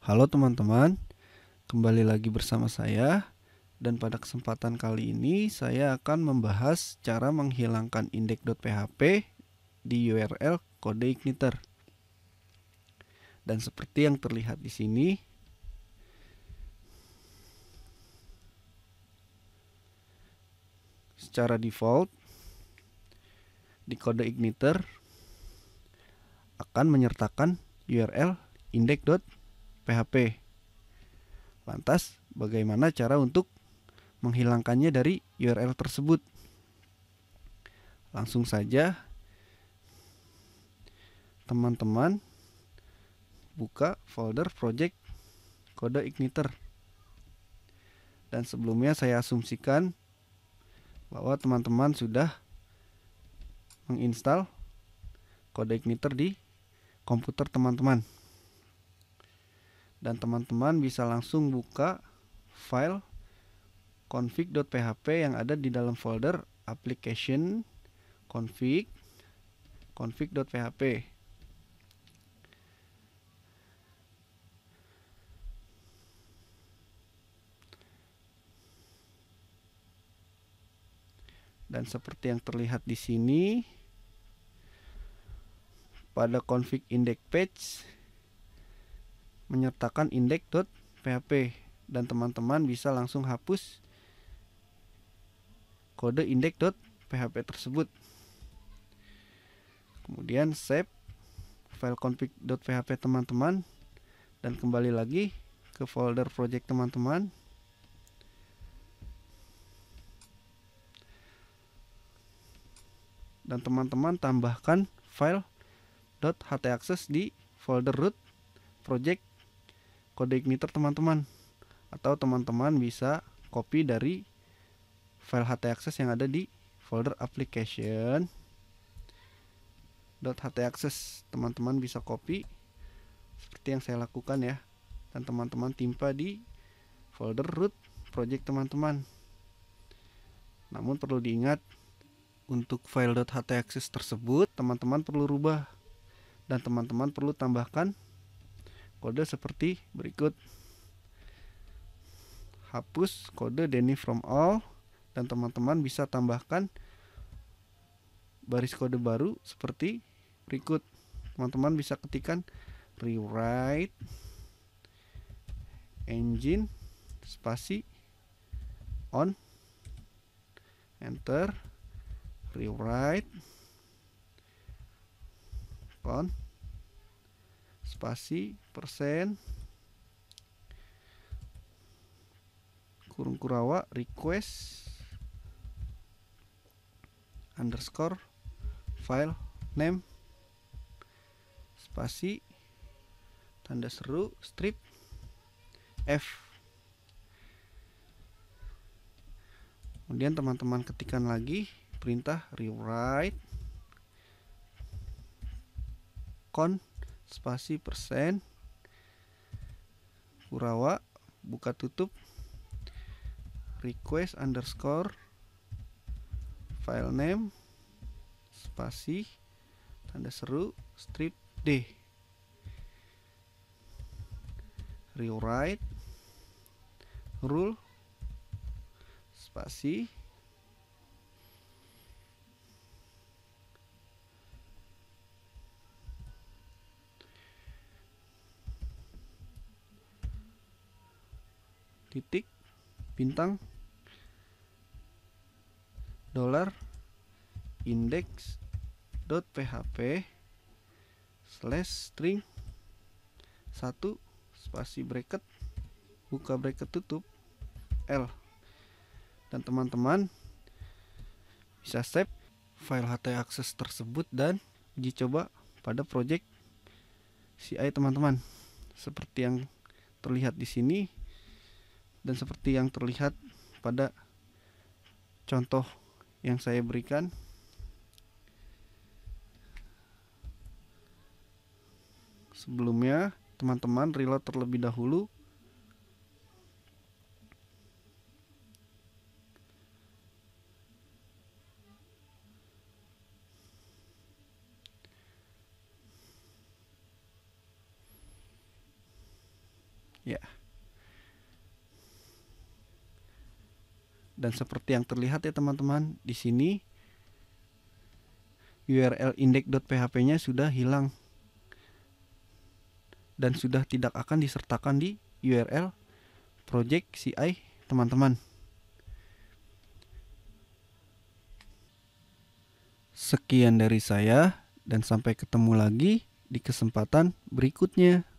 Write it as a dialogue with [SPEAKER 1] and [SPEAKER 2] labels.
[SPEAKER 1] Halo teman-teman, kembali lagi bersama saya dan pada kesempatan kali ini saya akan membahas cara menghilangkan index.php di URL kode igniter. Dan seperti yang terlihat di sini, secara default di kode igniter akan menyertakan URL index.php PHP. Lantas, bagaimana cara untuk menghilangkannya dari URL tersebut? Langsung saja teman-teman buka folder project kode igniter. Dan sebelumnya saya asumsikan bahwa teman-teman sudah menginstal kode igniter di komputer teman-teman dan teman-teman bisa langsung buka file config.php yang ada di dalam folder application config config.php dan seperti yang terlihat di sini pada config index page menyertakan index.php dan teman-teman bisa langsung hapus kode index.php tersebut. Kemudian save file config.php teman-teman dan kembali lagi ke folder project teman-teman. Dan teman-teman tambahkan file .htaccess di folder root project kode igniter teman-teman atau teman-teman bisa copy dari file htaccess yang ada di folder application .htaccess teman-teman bisa copy seperti yang saya lakukan ya dan teman-teman timpa di folder root project teman-teman namun perlu diingat untuk file .htaccess tersebut teman-teman perlu rubah dan teman-teman perlu tambahkan kode seperti berikut hapus kode Denny from all dan teman-teman bisa tambahkan baris kode baru seperti berikut teman-teman bisa ketikan rewrite engine spasi on enter rewrite on spasi persen kurung kurawa request underscore file name spasi tanda seru strip F kemudian teman-teman ketikan lagi perintah rewrite con spasi persen Kurawa buka tutup request underscore file name spasi tanda seru strip D rewrite rule spasi titik bintang dolar index dot php slash string satu spasi bracket buka bracket tutup L dan teman-teman bisa save file HT access tersebut dan dicoba pada project CI teman-teman seperti yang terlihat di sini dan seperti yang terlihat pada contoh yang saya berikan sebelumnya teman-teman reload terlebih dahulu yeah. dan seperti yang terlihat ya teman-teman di sini URL index.php-nya sudah hilang dan sudah tidak akan disertakan di URL project CI teman-teman. Sekian dari saya dan sampai ketemu lagi di kesempatan berikutnya.